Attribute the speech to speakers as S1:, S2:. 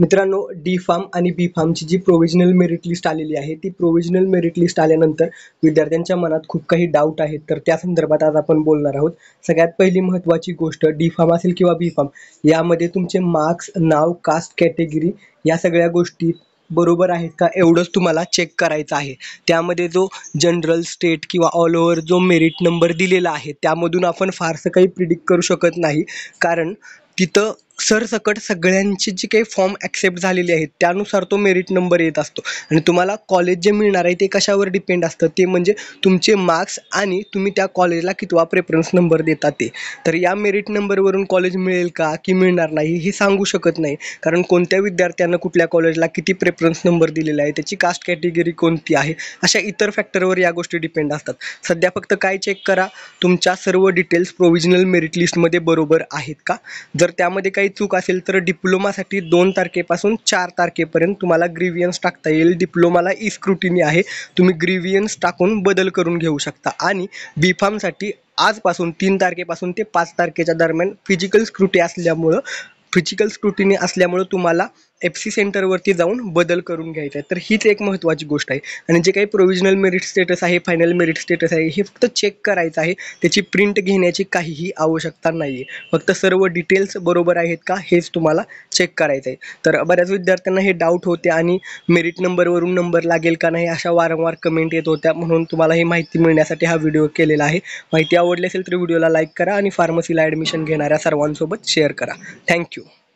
S1: मित्रांनो D pharm आणि बी फार्मची जी प्रोव्हिजनल मेरिट लिस्ट आलेली आहे ती प्रोव्हिजनल मेरिट लिस्ट आल्यानंतर विद्यार्थ्यांच्या मनात खूप काही डाऊट आहेत तर त्या संदर्भात आज आपण बोलणार आहोत सगळ्यात पहिली महत्त्वाची गोष्ट डी फार्म असेल किंवा बी फार्म यामध्ये तुमचे मार्क्स नाव कास्ट कॅटेगरी या सगळ्या गोष्टी बरोबर आहेत का एवढंच तुम्हाला चेक करायचं आहे त्यामध्ये जो जनरल स्टेट किंवा ऑल ओव्हर जो मेरिट नंबर दिलेला आहे त्यामधून आपण फारसं काही प्रिडिक्ट करू शकत नाही कारण तिथं सरसकट सगळ्यांची जी काही फॉर्म ॲक्सेप्ट झालेली आहेत त्यानुसार तो मेरिट नंबर येत असतो आणि तुम्हाला कॉलेज जे मिळणार आहे ते कशावर डिपेंड असतं ते म्हणजे तुमचे मार्क्स आणि तुम्ही त्या कॉलेजला कितवा प्रेफरन्स नंबर देता ते तर या मेरिट नंबरवरून कॉलेज मिळेल का की मिळणार नाही हे सांगू शकत नाही कारण कोणत्या विद्यार्थ्यांना कुठल्या कॉलेजला किती प्रेफरन्स नंबर दिलेला आहे त्याची कास्ट कॅटेगरी कोणती आहे अशा इतर फॅक्टरवर या गोष्टी डिपेंड असतात सध्या फक्त काय चेक करा तुमच्या सर्व डिटेल्स प्रोव्हिजनल मेरिट लिस्टमध्ये बरोबर आहेत का जर त्यामध्ये काही काही चूक असेल तर डिप्लोमासाठी दोन तारखेपासून चार तारखेपर्यंत तुम्हाला ग्रीवियन्स टाकता येईल डिप्लोमाला ई स्क्रुटिनी आहे तुम्ही ग्रिव्हियन्स टाकून बदल करून घेऊ शकता आणि बी फार्मसाठी आजपासून तीन तारखेपासून ते पाच तारखेच्या दरम्यान फिजिकल स्क्रुटी असल्यामुळं फिजिकल स्क्रुटिनी असल्यामुळं तुम्हाला एफ सी सेंटरवरती जाऊन बदल करून घ्यायचा आहे तर हीच एक महत्त्वाची गोष्ट आहे आणि जे काही प्रोविजनल मेरिट स्टेटस आहे फायनल मेरिट स्टेटस आहे हे फक्त चेक करायचं आहे त्याची प्रिंट घेण्याची काहीही आवश्यकता नाही आहे फक्त सर्व डिटेल्स बरोबर आहेत का हेच तुम्हाला चेक करायचं आहे तर बऱ्याच विद्यार्थ्यांना हे डाऊट होते आणि मेरिट नंबरवरून नंबर लागेल का नाही अशा वारंवार कमेंट येत होत्या म्हणून तुम्हाला ही माहिती मिळण्यासाठी हा व्हिडिओ केलेला आहे माहिती आवडली असेल तर व्हिडिओला लाईक करा आणि फार्मसीला ॲडमिशन घेणाऱ्या सर्वांसोबत शेअर करा थँक्यू